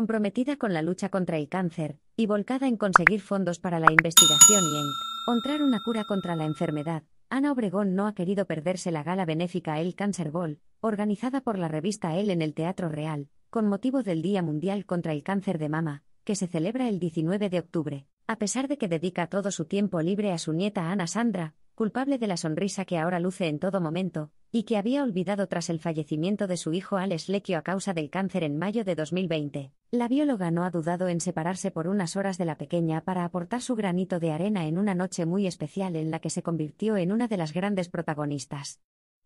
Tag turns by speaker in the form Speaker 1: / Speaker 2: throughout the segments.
Speaker 1: comprometida con la lucha contra el cáncer, y volcada en conseguir fondos para la investigación y en encontrar una cura contra la enfermedad, Ana Obregón no ha querido perderse la gala benéfica El Cáncer Ball, organizada por la revista El en el Teatro Real, con motivo del Día Mundial contra el Cáncer de Mama, que se celebra el 19 de octubre. A pesar de que dedica todo su tiempo libre a su nieta Ana Sandra, culpable de la sonrisa que ahora luce en todo momento, y que había olvidado tras el fallecimiento de su hijo Alex Lecchio a causa del cáncer en mayo de 2020. La bióloga no ha dudado en separarse por unas horas de la pequeña para aportar su granito de arena en una noche muy especial en la que se convirtió en una de las grandes protagonistas.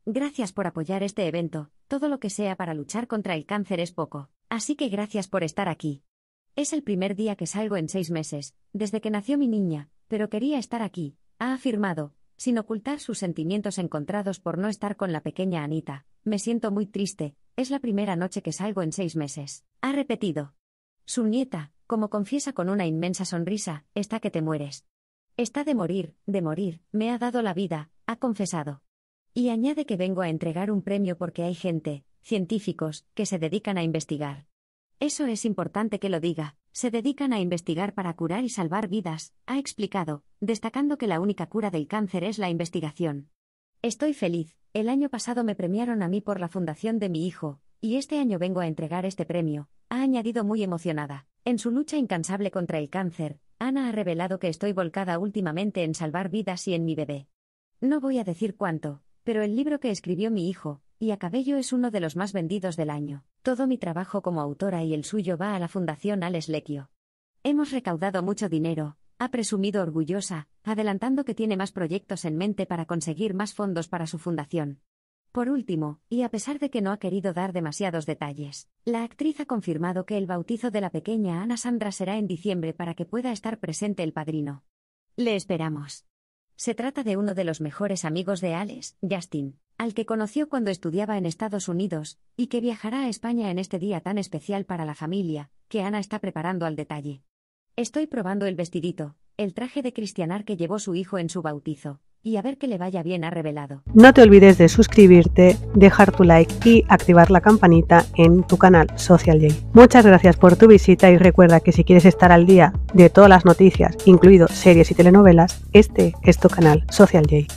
Speaker 1: Gracias por apoyar este evento, todo lo que sea para luchar contra el cáncer es poco, así que gracias por estar aquí. Es el primer día que salgo en seis meses, desde que nació mi niña, pero quería estar aquí, ha afirmado, sin ocultar sus sentimientos encontrados por no estar con la pequeña Anita. Me siento muy triste, es la primera noche que salgo en seis meses. Ha repetido. Su nieta, como confiesa con una inmensa sonrisa, está que te mueres. Está de morir, de morir, me ha dado la vida, ha confesado. Y añade que vengo a entregar un premio porque hay gente, científicos, que se dedican a investigar. Eso es importante que lo diga se dedican a investigar para curar y salvar vidas, ha explicado, destacando que la única cura del cáncer es la investigación. Estoy feliz, el año pasado me premiaron a mí por la fundación de mi hijo, y este año vengo a entregar este premio, ha añadido muy emocionada. En su lucha incansable contra el cáncer, Ana ha revelado que estoy volcada últimamente en salvar vidas y en mi bebé. No voy a decir cuánto, pero el libro que escribió mi hijo, y a Cabello es uno de los más vendidos del año. Todo mi trabajo como autora y el suyo va a la Fundación Alex Lequio. Hemos recaudado mucho dinero, ha presumido orgullosa, adelantando que tiene más proyectos en mente para conseguir más fondos para su fundación. Por último, y a pesar de que no ha querido dar demasiados detalles, la actriz ha confirmado que el bautizo de la pequeña Ana Sandra será en diciembre para que pueda estar presente el padrino. Le esperamos. Se trata de uno de los mejores amigos de Alex, Justin al que conoció cuando estudiaba en Estados Unidos, y que viajará a España en este día tan especial para la familia, que Ana está preparando al detalle. Estoy probando el vestidito, el traje de cristianar que llevó su hijo en su bautizo, y a ver que le vaya bien ha revelado. No te olvides de suscribirte, dejar tu like y activar la campanita en tu canal Social J. Muchas gracias por tu visita y recuerda que si quieres estar al día de todas las noticias, incluido series y telenovelas, este es tu canal Social J.